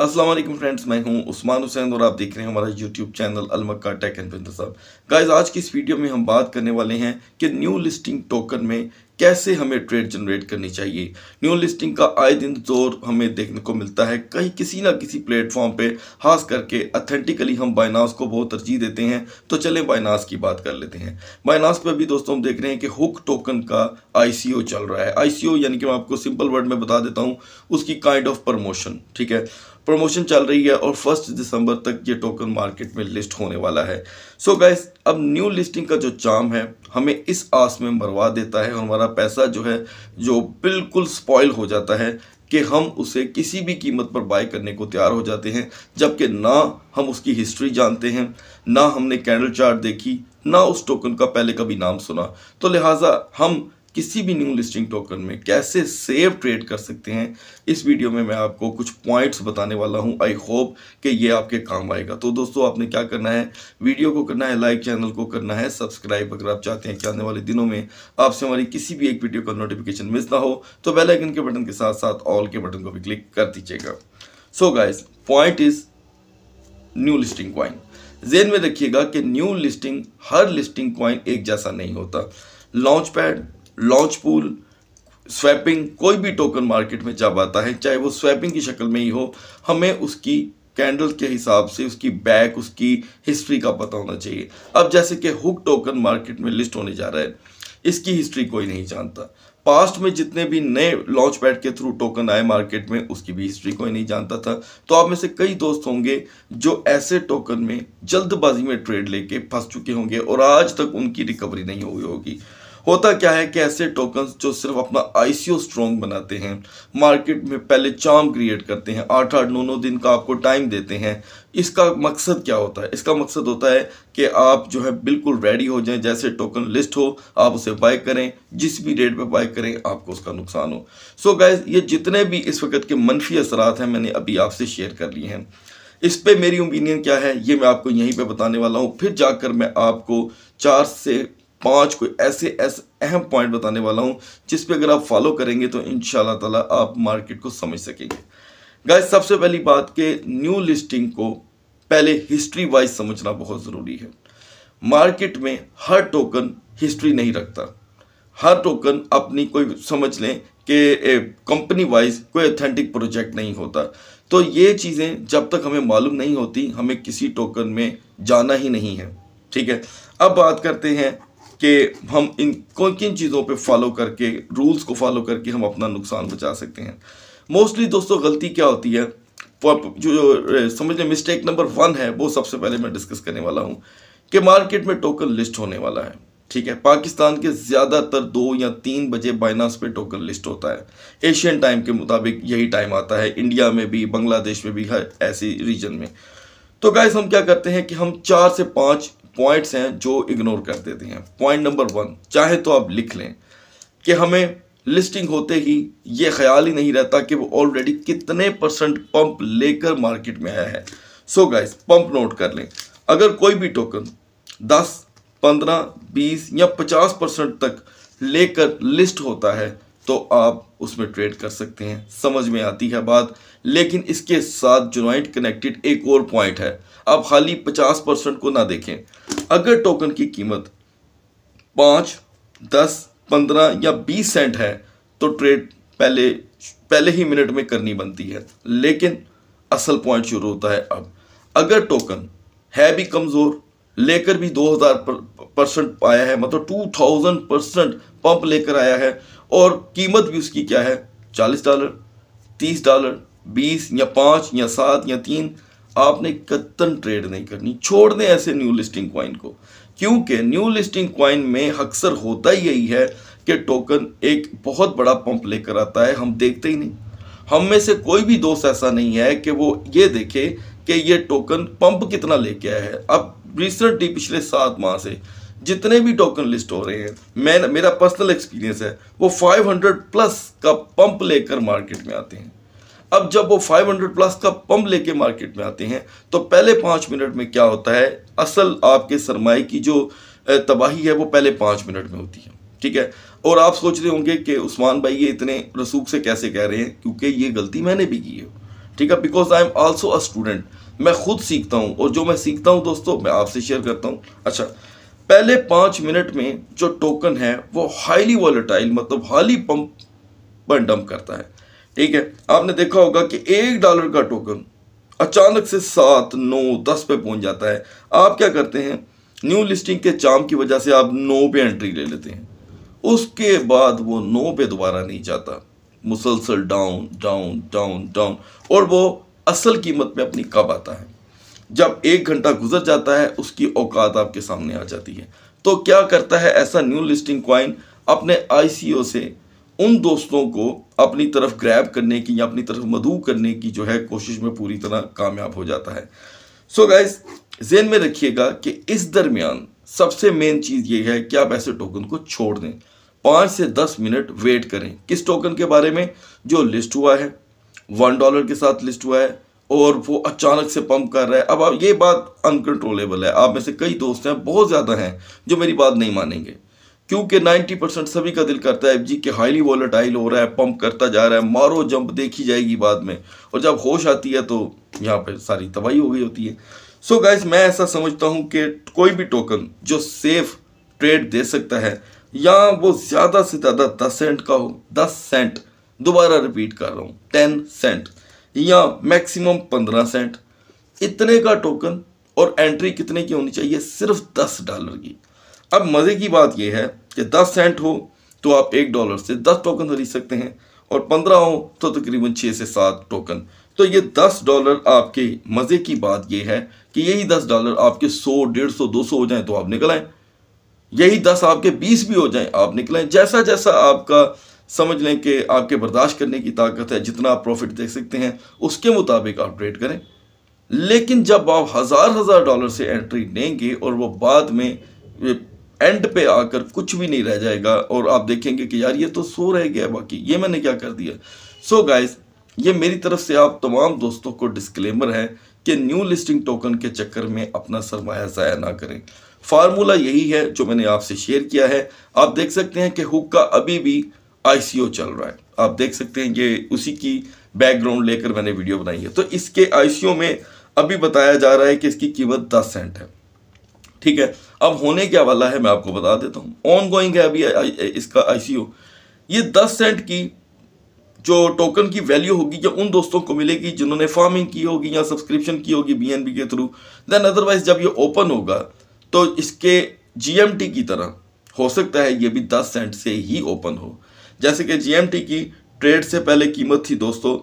Aslam friends मैं हूं उस्मान हुसैन और आप देख रहे हैं हमारा यूट्यूब चैनल अलमक्का टेक एंड बिजनेस साहब गाइज आज की इस वीडियो में हम बात करने वाले हैं कि न्यू लिस्टिंग टोकन में कैसे हमें ट्रेड जनरेट करनी चाहिए न्यू लिस्टिंग का आए दिन जोर हमें देखने को मिलता है कहीं किसी ना किसी प्लेटफॉर्म पे खास करके अथेंटिकली हम बायनास को बहुत तरजीह देते हैं तो चले बायनास की बात कर लेते हैं बायनास पर भी दोस्तों हम देख रहे हैं कि हुक टोकन का आईसीओ चल रहा है आईसीओ यानी कि मैं आपको सिंपल वर्ड में बता देता हूँ उसकी काइंड ऑफ प्रमोशन ठीक है प्रमोशन चल रही है और फर्स्ट दिसंबर तक ये टोकन मार्केट में लिस्ट होने वाला है सो so गैस अब न्यू लिस्टिंग का जो चाम है हमें इस आस में मरवा देता है और हमारा पैसा जो है जो बिल्कुल स्पॉयल हो जाता है कि हम उसे किसी भी कीमत पर बाय करने को तैयार हो जाते हैं जबकि ना हम उसकी हिस्ट्री जानते हैं ना हमने कैंडल चार्ट देखी ना उस टोकन का पहले कभी नाम सुना तो लिहाजा हम किसी भी न्यू लिस्टिंग टोकन में कैसे सेव ट्रेड कर सकते हैं इस वीडियो में मैं आपको कुछ पॉइंट्स बताने वाला हूं आई होप कि ये आपके काम आएगा तो दोस्तों आपने क्या करना है वीडियो को करना है लाइक चैनल को करना है सब्सक्राइब अगर आप चाहते हैं कि आने वाले दिनों में आपसे हमारी किसी भी एक वीडियो का नोटिफिकेशन मिस ना हो तो बेलाइकन के बटन के साथ साथ ऑल के बटन को भी क्लिक कर दीजिएगा so guys point is new listing coin जेन में रखिएगा कि न्यू लिस्टिंग हर लिस्टिंग कॉइन एक जैसा नहीं होता launch pad launch pool swapping कोई भी टोकन मार्केट में जब आता है चाहे वो स्वैपिंग की शक्ल में ही हो हमें उसकी कैंडल के हिसाब से उसकी बैक उसकी हिस्ट्री का पता होना चाहिए अब जैसे कि हुक टोकन मार्केट में लिस्ट होने जा रहा है इसकी हिस्ट्री कोई नहीं जानता पास्ट में जितने भी नए लॉन्च पैड के थ्रू टोकन आए मार्केट में उसकी भी हिस्ट्री कोई नहीं जानता था तो आप में से कई दोस्त होंगे जो ऐसे टोकन में जल्दबाजी में ट्रेड लेके फंस चुके होंगे और आज तक उनकी रिकवरी नहीं हुई होगी होता क्या है कि ऐसे टोकन्स जो सिर्फ अपना आईसीओ स्ट्रॉन्ग बनाते हैं मार्केट में पहले चाम क्रिएट करते हैं आठ आठ नौ नौ दिन का आपको टाइम देते हैं इसका मकसद क्या होता है इसका मकसद होता है कि आप जो है बिल्कुल रेडी हो जाएं जैसे टोकन लिस्ट हो आप उसे बाय करें जिस भी रेट पे बाय करें आपको उसका नुकसान हो सो so गैस ये जितने भी इस वक्त के मनफी असरात हैं मैंने अभी आपसे शेयर कर लिए हैं इस पे मेरी ओपिनियन क्या है ये मैं आपको यहीं पे बताने वाला हूँ फिर जाकर मैं आपको चार से पांच कोई ऐसे ऐसे अहम पॉइंट बताने वाला हूं जिस पे अगर आप फॉलो करेंगे तो इन ताला आप मार्केट को समझ सकेंगे गाय सबसे पहली बात के न्यू लिस्टिंग को पहले हिस्ट्री वाइज समझना बहुत ज़रूरी है मार्केट में हर टोकन हिस्ट्री नहीं रखता हर टोकन अपनी कोई समझ लें कि कंपनी वाइज कोई ऑथेंटिक प्रोजेक्ट नहीं होता तो ये चीज़ें जब तक हमें मालूम नहीं होती हमें किसी टोकन में जाना ही नहीं है ठीक है अब बात करते हैं कि हम इन कौन किन चीज़ों पे फॉलो करके रूल्स को फॉलो करके हम अपना नुकसान बचा सकते हैं मोस्टली दोस्तों गलती क्या होती है जो, समझ लें मिस्टेक नंबर वन है वो सबसे पहले मैं डिस्कस करने वाला हूँ कि मार्केट में टोकन लिस्ट होने वाला है ठीक है पाकिस्तान के ज़्यादातर दो या तीन बजे बाइनास पे टोकन लिस्ट होता है एशियन टाइम के मुताबिक यही टाइम आता है इंडिया में भी बांग्लादेश में भी हर ऐसी रीजन में तो गाइस हम क्या करते हैं कि हम चार से पाँच पॉइंट्स हैं जो इग्नोर कर देते हैं पॉइंट नंबर वन चाहे तो आप लिख लें कि हमें लिस्टिंग होते ही ये ख्याल ही नहीं रहता कि वो ऑलरेडी कितने परसेंट पंप लेकर मार्केट में आया है so so guys pump note कर लें अगर कोई भी टोकन 10, 15, 20 या 50 परसेंट तक लेकर लिस्ट होता है तो आप उसमें ट्रेड कर सकते हैं समझ में आती है बात लेकिन इसके साथ ज्वाइंट कनेक्टेड एक और पॉइंट है आप खाली पचास परसेंट को ना देखें अगर टोकन की कीमत पाँच दस पंद्रह या बीस सेंट है तो ट्रेड पहले पहले ही मिनट में करनी बनती है लेकिन असल पॉइंट शुरू होता है अब अगर टोकन है भी कमज़ोर लेकर भी 2000 परसेंट आया है मतलब 2000 परसेंट पंप लेकर आया है और कीमत भी उसकी क्या है 40 डॉलर 30 डॉलर 20 या 5 या 7 या तीन आपने कत्तन ट्रेड नहीं करनी छोड़ दें ऐसे न्यू लिस्टिंग क्वाइन को क्योंकि न्यू लिस्टिंग क्वाइन में अक्सर होता ही यही है कि टोकन एक बहुत बड़ा पंप लेकर आता है हम देखते ही नहीं हम में से कोई भी दोस्त ऐसा नहीं है कि वो ये देखे कि ये टोकन पंप कितना लेके आया है अब रिसेंटली पिछले सात माह से जितने भी टोकन लिस्ट हो रहे हैं मैं मेरा पर्सनल एक्सपीरियंस है वो 500 प्लस का पंप लेकर मार्केट में आते हैं अब जब वो 500 प्लस का पंप लेके मार्केट में आते हैं तो पहले पाँच मिनट में क्या होता है असल आपके सरमाए की जो तबाही है वो पहले पाँच मिनट में होती है ठीक है और आप सोच रहे होंगे कि उस्मान भाई ये इतने रसूख से कैसे कह रहे हैं क्योंकि ये गलती मैंने भी की है ठीक है because I am also a student मैं खुद सीखता हूँ और जो मैं सीखता हूँ दोस्तों मैं आपसे शेयर करता हूँ अच्छा पहले पाँच मिनट में जो टोकन है वो हाईली वॉलेटाइल मतलब हाली पंप पर डंप करता है ठीक है आपने देखा होगा कि एक डॉलर का टोकन अचानक से सात नौ दस पे पहुंच जाता है आप क्या करते हैं न्यू लिस्टिंग के चाम की वजह से आप नौ पे एंट्री ले लेते हैं उसके बाद वो नौ पे दोबारा नहीं जाता मुसलसल डाउन डाउन डाउन डाउन और वो असल कीमत पे अपनी कब आता है जब एक घंटा गुजर जाता है उसकी औकात आपके सामने आ जाती है तो क्या करता है ऐसा न्यू लिस्टिंग क्वाइन अपने आईसीओ से उन दोस्तों को अपनी तरफ ग्रैब करने की या अपनी तरफ मधु करने की जो है कोशिश में पूरी तरह कामयाब हो जाता है सो so गाइज जेन में रखिएगा कि इस दरमियान सबसे मेन चीज़ ये है कि आप ऐसे टोकन को छोड़ दें पाँच से दस मिनट वेट करें किस टोकन के बारे में जो लिस्ट हुआ है वन डॉलर के साथ लिस्ट हुआ है और वो अचानक से पंप कर रहा है अब आप ये बात अनकंट्रोलेबल है आप में से कई दोस्त हैं बहुत ज़्यादा हैं जो मेरी बात नहीं मानेंगे क्योंकि 90 परसेंट सभी का दिल करता है एफ जी के हाईली वॉलेटाइल हो रहा है पंप करता जा रहा है मारो जंप देखी जाएगी बाद में और जब होश आती है तो यहाँ पर सारी तबाही हो गई होती है सो so गाइज मैं ऐसा समझता हूँ कि कोई भी टोकन जो सेफ ट्रेड दे सकता है या वो ज़्यादा से ज़्यादा दस सेंट का हो दस सेंट दोबारा रिपीट कर रहा हूँ टेन सेंट या मैक्सिमम पंद्रह सेंट इतने का टोकन और एंट्री कितने की होनी चाहिए सिर्फ दस डॉलर की अब मज़े की बात यह है कि दस सेंट हो तो आप एक डॉलर से दस टोकन खरीद सकते हैं और पंद्रह हो तो तकरीबन छः से सात टोकन तो ये दस डॉलर आपके मज़े की बात यह है कि यही दस डॉलर आपके सौ डेढ़ सौ दो सौ हो जाएं तो आप निकल यही दस आपके बीस भी हो जाएं आप निकलें जैसा जैसा आपका समझ लें कि आपके बर्दाश्त करने की ताकत है जितना आप प्रॉफिट देख सकते हैं उसके मुताबिक आप ट्रेड करें लेकिन जब आप हज़ार हज़ार डॉलर से एंट्री लेंगे और वह बाद में एंड पे आकर कुछ भी नहीं रह जाएगा और आप देखेंगे कि यार ये तो सो रह गया बाकी ये मैंने क्या कर दिया सो so गाइस ये मेरी तरफ से आप तमाम दोस्तों को डिस्क्लेमर है कि न्यू लिस्टिंग टोकन के चक्कर में अपना सरमाया ज़ाया ना करें फार्मूला यही है जो मैंने आपसे शेयर किया है आप देख सकते हैं कि हुक का अभी भी आई चल रहा है आप देख सकते हैं ये उसी की बैकग्राउंड लेकर मैंने वीडियो बनाई है तो इसके आई में अभी बताया जा रहा है कि इसकी कीमत दस सेंट है ठीक है अब होने क्या वाला है मैं आपको बता देता हूँ ऑन गोइंग है अभी आ, आ, इसका आईसीओ ये दस सेंट की जो टोकन की वैल्यू होगी जो उन दोस्तों को मिलेगी जिन्होंने फार्मिंग की होगी या सब्सक्रिप्शन की होगी बी के थ्रू देन अदरवाइज जब ये ओपन होगा तो इसके जी की तरह हो सकता है ये भी दस सेंट से ही ओपन हो जैसे कि जीएमटी की ट्रेड से पहले कीमत थी दोस्तों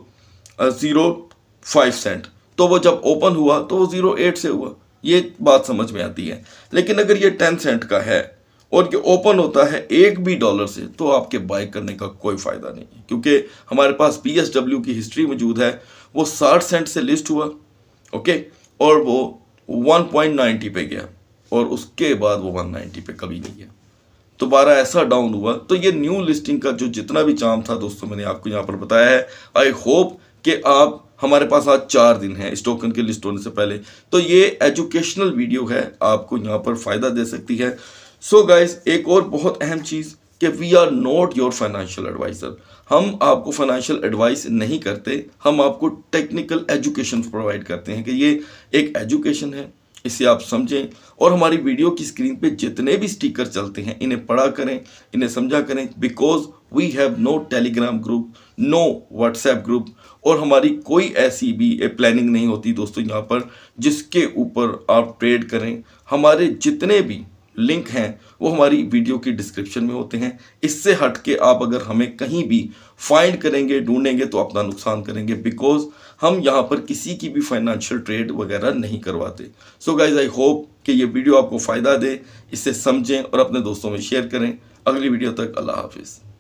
ज़ीरो फाइव सेंट तो वो जब ओपन हुआ तो वो ज़ीरो एट से हुआ ये बात समझ में आती है लेकिन अगर ये टेन सेंट का है और ये ओपन होता है एक भी डॉलर से तो आपके बाय करने का कोई फ़ायदा नहीं क्योंकि हमारे पास पी की हिस्ट्री मौजूद है वो साठ सेंट से लिस्ट हुआ ओके और वो 1.90 पे गया और उसके बाद वो 190 पे कभी नहीं गया दोबारा ऐसा डाउन हुआ तो ये न्यू लिस्टिंग का जो जितना भी चाम था दोस्तों मैंने आपको यहाँ पर बताया है आई होप कि आप हमारे पास आज चार दिन है स्टोकन के लिस्ट होने से पहले तो ये एजुकेशनल वीडियो है आपको यहाँ पर फ़ायदा दे सकती है सो so गाइस एक और बहुत अहम चीज़ कि we are not your financial adviser हम आपको फाइनेंशियल एडवाइस नहीं करते हम आपको टेक्निकल एजुकेशन प्रोवाइड करते हैं कि ये एक एजुकेशन है इसे आप समझें और हमारी वीडियो की स्क्रीन पे जितने भी स्टिकर चलते हैं इन्हें पढ़ा करें इन्हें समझा करें because we have no Telegram group no WhatsApp group और हमारी कोई ऐसी भी प्लानिंग नहीं होती दोस्तों यहाँ पर जिसके ऊपर आप ट्रेड करें हमारे जितने भी लिंक हैं वो हमारी वीडियो की डिस्क्रिप्शन में होते हैं इससे हट के आप अगर हमें कहीं भी फाइंड करेंगे ढूंढेंगे तो अपना नुकसान करेंगे बिकॉज हम यहाँ पर किसी की भी फाइनेंशियल ट्रेड वगैरह नहीं करवाते सो गाइज आई होप कि ये वीडियो आपको फ़ायदा दे इसे समझें और अपने दोस्तों में शेयर करें अगली वीडियो तक अल्लाह हाफिज़